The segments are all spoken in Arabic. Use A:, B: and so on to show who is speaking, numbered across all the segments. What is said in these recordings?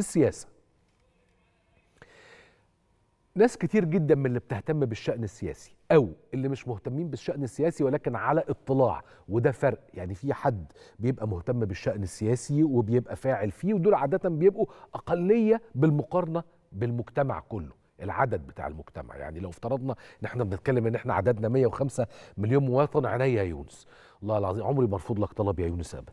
A: السياسة ناس كتير جدا من اللي بتهتم بالشأن السياسي أو اللي مش مهتمين بالشأن السياسي ولكن على اطلاع وده فرق يعني في حد بيبقى مهتم بالشأن السياسي وبيبقى فاعل فيه ودول عادة بيبقوا أقلية بالمقارنة بالمجتمع كله العدد بتاع المجتمع يعني لو افترضنا ان احنا بنتكلم ان احنا عددنا 105 مليون مواطن عينيا يا يونس الله العظيم عمري ما ارفض لك طلب يا يونس ابدا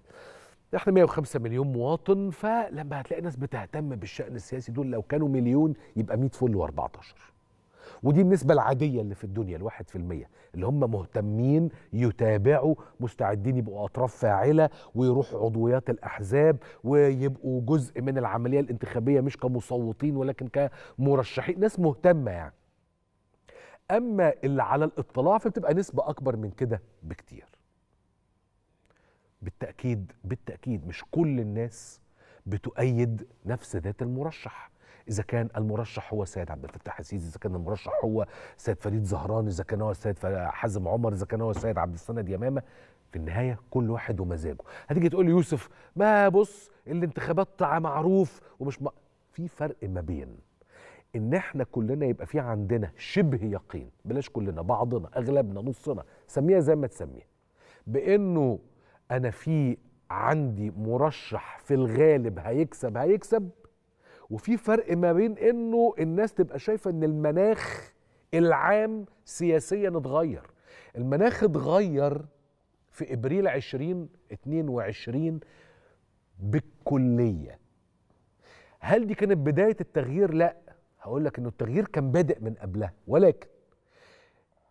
A: احنا 105 مليون مواطن فلما هتلاقي ناس بتهتم بالشأن السياسي دول لو كانوا مليون يبقى 100 فل و14 ودي النسبة العادية اللي في الدنيا الواحد في المية اللي هم مهتمين يتابعوا مستعدين يبقوا أطراف فاعلة ويروحوا عضويات الأحزاب ويبقوا جزء من العملية الانتخابية مش كمصوتين ولكن كمرشحين ناس مهتمة يعني أما اللي على الاطلاع فبتبقى نسبة أكبر من كده بكتير بالتأكيد بالتأكيد مش كل الناس بتؤيد نفس ذات المرشح إذا كان المرشح هو سيد عبد الفتاح السيسي إذا كان المرشح هو سيد فريد زهران إذا كان هو السيد حازم عمر إذا كان هو السيد عبد السند يمامة في النهاية كل واحد ومزاجه هتيجي تقول لي يوسف ما بص الانتخابات معروف ومش م... في فرق ما بين ان احنا كلنا يبقى في عندنا شبه يقين بلاش كلنا بعضنا اغلبنا نصنا سميها زي ما تسميها بانه انا في عندي مرشح في الغالب هيكسب هيكسب وفي فرق ما بين انه الناس تبقى شايفه ان المناخ العام سياسيا اتغير المناخ اتغير في ابريل 2022 بالكليه هل دي كانت بدايه التغيير لا هقول لك انه التغيير كان بادئ من قبلها ولكن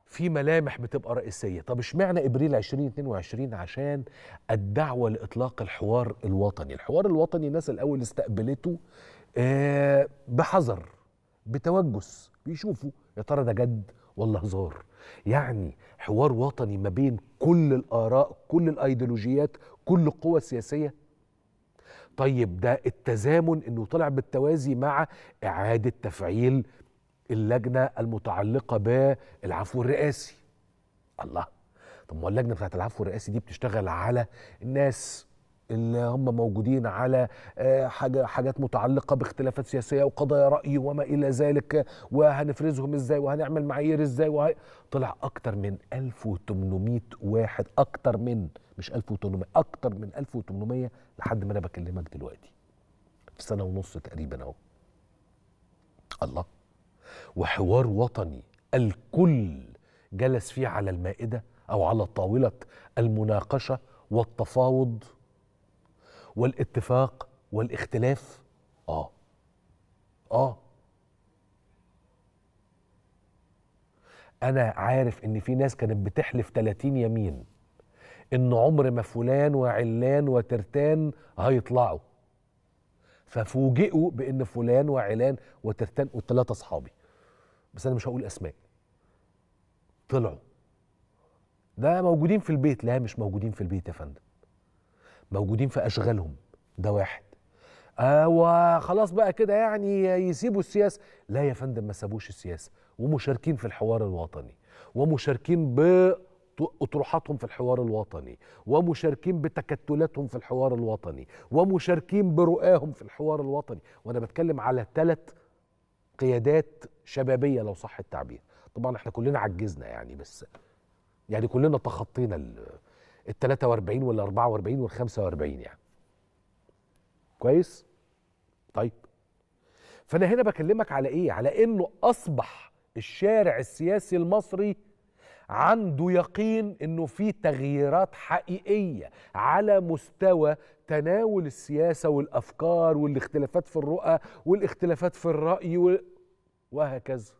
A: في ملامح بتبقى رئيسيه طب اشمعنى ابريل 2022 عشان الدعوه لاطلاق الحوار الوطني الحوار الوطني الناس الاول استقبلته آه بحذر بتوجس بيشوفوا يا ترى ده جد ولا هزار يعني حوار وطني ما بين كل الاراء كل الايديولوجيات كل القوى السياسيه طيب ده التزامن انه طلع بالتوازي مع اعاده تفعيل اللجنه المتعلقه بالعفو الرئاسي الله طب ما اللجنه بتاعت العفو الرئاسي دي بتشتغل على الناس اللي هم موجودين على آه، حاجة حاجات متعلقة باختلافات سياسية وقضايا رأي وما إلى ذلك وهنفرزهم إزاي وهنعمل معايير إزاي وهي... طلع أكتر من 1800 واحد أكتر من مش 1800 أكتر من 1800 لحد ما أنا بكلمك دلوقتي في سنة ونص تقريبا أهو الله وحوار وطني الكل جلس فيه على المائده او على طاوله المناقشه والتفاوض والاتفاق والاختلاف اه اه انا عارف ان في ناس كانت بتحلف 30 يمين ان عمر ما فلان وعلان وترتان هيطلعوا ففوجئوا بان فلان وعلان وترتان والثلاثه اصحابي بس انا مش هقول اسماء طلعوا ده موجودين في البيت لا مش موجودين في البيت يا فندم موجودين في اشغالهم ده واحد آه أيوة، وخلاص بقى كده يعني يسيبوا السياسه لا يا فندم ما سابوش السياسه ومشاركين في الحوار الوطني ومشاركين اطروحاتهم في الحوار الوطني ومشاركين بتكتلاتهم في الحوار الوطني ومشاركين برؤاهم في الحوار الوطني وانا بتكلم على ثلاث قيادات شبابيه لو صح التعبير طبعا احنا كلنا عجزنا يعني بس يعني كلنا تخطينا ال 43 وال 44 وال 45 يعني كويس طيب فانا هنا بكلمك على ايه على انه اصبح الشارع السياسي المصري عنده يقين انه في تغييرات حقيقيه على مستوى تناول السياسه والافكار والاختلافات في الرؤى والاختلافات في الراي وهكذا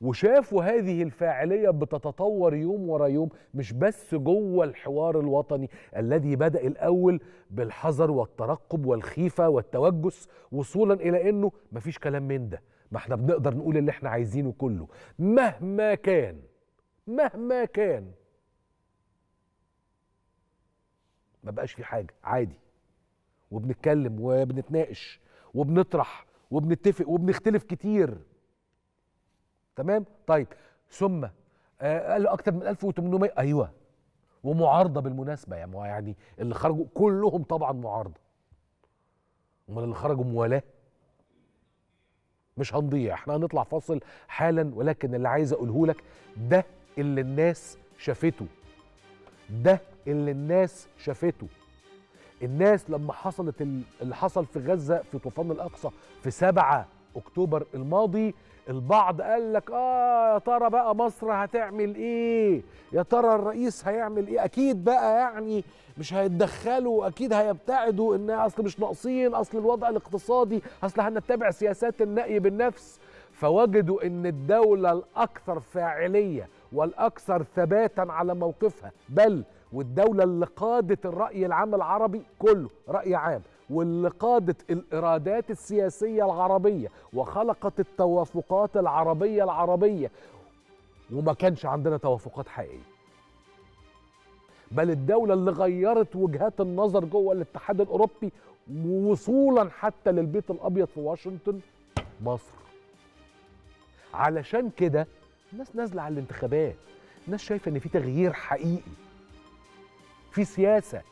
A: وشافوا هذه الفاعليه بتتطور يوم ورا يوم مش بس جوه الحوار الوطني الذي بدا الاول بالحذر والترقب والخيفه والتوجس وصولا الى انه مفيش كلام من ده ما احنا بنقدر نقول اللي احنا عايزينه كله مهما كان مهما كان ما بقاش في حاجه عادي وبنتكلم وبنتناقش وبنطرح وبنتفق وبنختلف كتير تمام طيب ثم آه، قال اكتر من 1800 ايوه ومعارضه بالمناسبه يعني يعني اللي خرجوا كلهم طبعا معارضه امال اللي خرجوا موالاه مش هنضيع احنا هنطلع فاصل حالا ولكن اللي عايز اقوله لك ده اللي الناس شافته ده اللي الناس شافته الناس لما حصلت اللي حصل في غزة في طوفان الأقصى في 7 أكتوبر الماضي البعض قال لك آه يا ترى بقى مصر هتعمل إيه يا ترى الرئيس هيعمل إيه أكيد بقى يعني مش هيتدخلوا أكيد هيبتعدوا إن أصل مش ناقصين أصل الوضع الاقتصادي أصل هنتبع سياسات النقي بالنفس فوجدوا إن الدولة الأكثر فاعلية والاكثر ثباتا على موقفها بل والدوله اللي قادت الراي العام العربي كله راي عام واللي قادت الارادات السياسيه العربيه وخلقت التوافقات العربيه العربيه وما كانش عندنا توافقات حقيقيه بل الدولة اللي غيرت وجهات النظر جوه الاتحاد الأوروبي وصولا حتى للبيت الأبيض في واشنطن مصر علشان كده الناس نازله على الانتخابات الناس شايفه ان في تغيير حقيقي في سياسه